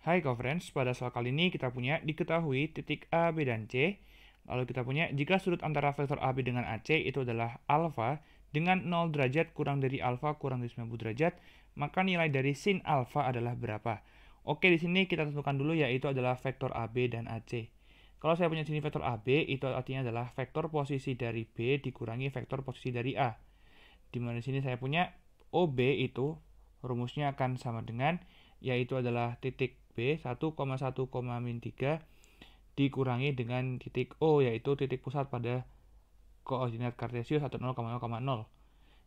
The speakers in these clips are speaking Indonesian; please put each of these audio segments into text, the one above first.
Hai coverage, pada soal kali ini kita punya diketahui titik A, B, dan C. Lalu kita punya jika sudut antara vektor AB dengan AC itu adalah alfa dengan 0 derajat kurang dari alfa kurang dari 90 derajat, maka nilai dari sin alfa adalah berapa? Oke, di sini kita tentukan dulu yaitu adalah vektor AB dan AC. Kalau saya punya sini vektor AB, itu artinya adalah vektor posisi dari B dikurangi vektor posisi dari A. Dimana di sini saya punya OB itu rumusnya akan sama dengan yaitu adalah titik B 1,1, 3 dikurangi dengan titik O yaitu titik pusat pada koordinat kartesius atau 0,0,0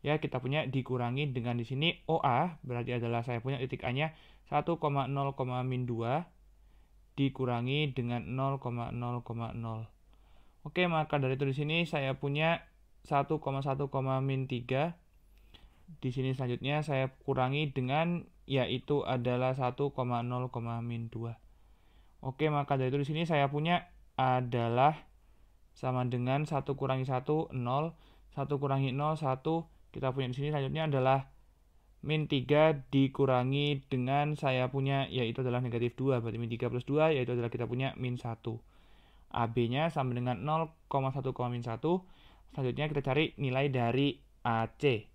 Ya, kita punya dikurangi dengan di sini OA berarti adalah saya punya titik A-nya 1,0, 2 dikurangi dengan 0,0,0. Oke, maka dari itu di sini saya punya 1,1, 3. Di sini selanjutnya saya kurangi dengan yaitu adalah 1,0, min 2. Oke, maka dari itu di sini saya punya adalah sama dengan 1 kurangi 1, 0. 1 kurangi 0, 1. Kita punya di sini selanjutnya adalah min 3 dikurangi dengan saya punya yaitu adalah negatif 2. Berarti min 3 plus 2 yaitu adalah kita punya min 1. AB-nya sama dengan 0,1, min 1. Selanjutnya kita cari nilai dari AC.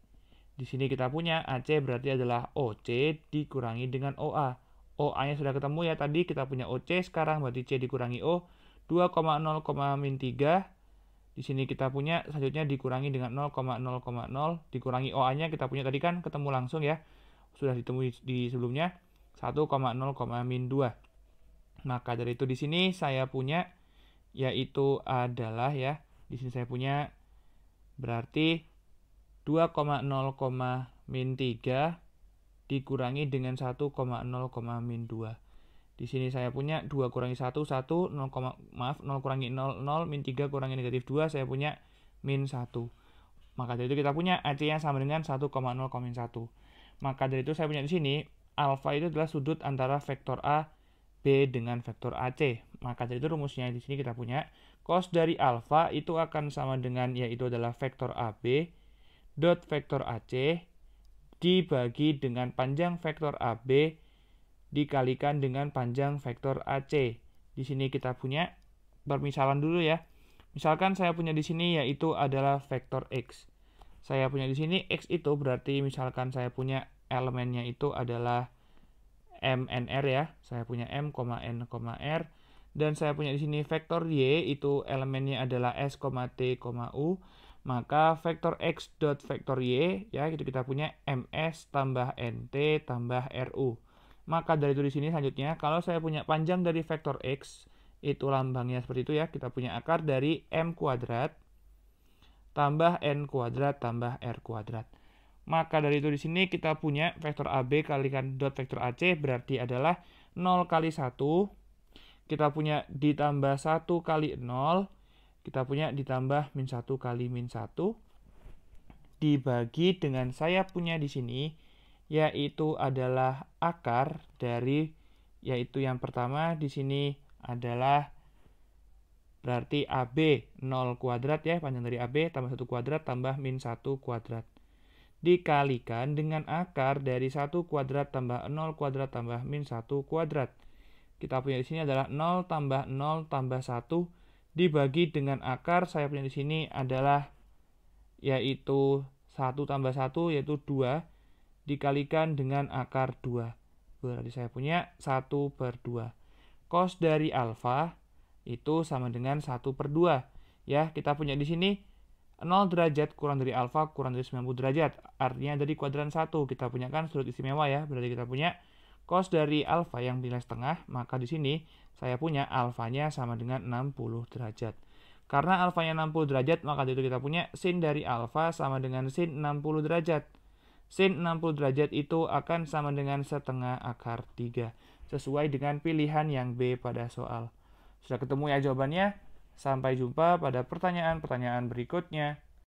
Di sini kita punya AC berarti adalah OC dikurangi dengan OA. OA-nya sudah ketemu ya tadi, kita punya OC, sekarang berarti C dikurangi O, 2,0,3. Di sini kita punya selanjutnya dikurangi dengan 0,0,0, dikurangi OA-nya kita punya tadi kan ketemu langsung ya, sudah ditemui di sebelumnya, 1,0,2. Maka dari itu di sini saya punya, yaitu adalah ya, di sini saya punya berarti 2,0, min 3 dikurangi dengan 1,0, min 2. Di sini saya punya 2 kurangi 1, 1, 0, maaf, 0 kurangi 0, 0, min 3 kurangi negatif 2, saya punya min 1. Maka dari itu kita punya AC-nya sama dengan 1,0, min 1. Maka dari itu saya punya di sini, alfa itu adalah sudut antara vektor A, B dengan vektor AC. Maka dari itu rumusnya di sini kita punya, cos dari alfa itu akan sama dengan, yaitu adalah vektor AB, dot vektor AC dibagi dengan panjang vektor AB dikalikan dengan panjang vektor AC. Di sini kita punya permisalan dulu ya. Misalkan saya punya di sini yaitu adalah vektor X. Saya punya di sini X itu berarti misalkan saya punya elemennya itu adalah MNR ya. Saya punya M, N, R. Dan saya punya di sini vektor Y itu elemennya adalah S, T, U maka vektor x dot vektor y ya itu kita punya ms tambah nt tambah ru maka dari itu di sini selanjutnya kalau saya punya panjang dari vektor x itu lambangnya seperti itu ya kita punya akar dari m kuadrat tambah n kuadrat tambah r kuadrat maka dari itu di sini kita punya vektor AB kalikan dot vektor AC berarti adalah 0 kali 1. Kita punya ditambah 1 kali 0 kita punya ditambah min 1 kali min 1 dibagi dengan saya punya di sini yaitu adalah akar dari yaitu yang pertama di sini adalah berarti AB 0 kuadrat ya panjang dari AB tambah 1 kuadrat tambah min 1 kuadrat dikalikan dengan akar dari 1 kuadrat tambah 0 kuadrat tambah min 1 kuadrat. Kita punya di sini adalah 0 tambah 0 tambah 1 dibagi dengan akar sayapnya di sini adalah yaitu 1 tambah 1 yaitu 2 dikalikan dengan akar 2. Berarti saya punya 1 per 2. Cos dari alfa itu sama dengan 1 per 2. Ya, kita punya di sini 0 derajat kurang dari alfa kurang dari 90 derajat. Artinya dari kuadran 1 kita punya kan sudut istimewa ya. Berarti kita punya Cos dari alfa yang nilai setengah, maka di sini saya punya alfanya sama dengan 60 derajat. Karena alfanya 60 derajat, maka di itu kita punya sin dari alfa sama dengan sin 60 derajat. Sin 60 derajat itu akan sama dengan setengah akar 3, sesuai dengan pilihan yang B pada soal. Sudah ketemu ya jawabannya? Sampai jumpa pada pertanyaan-pertanyaan berikutnya.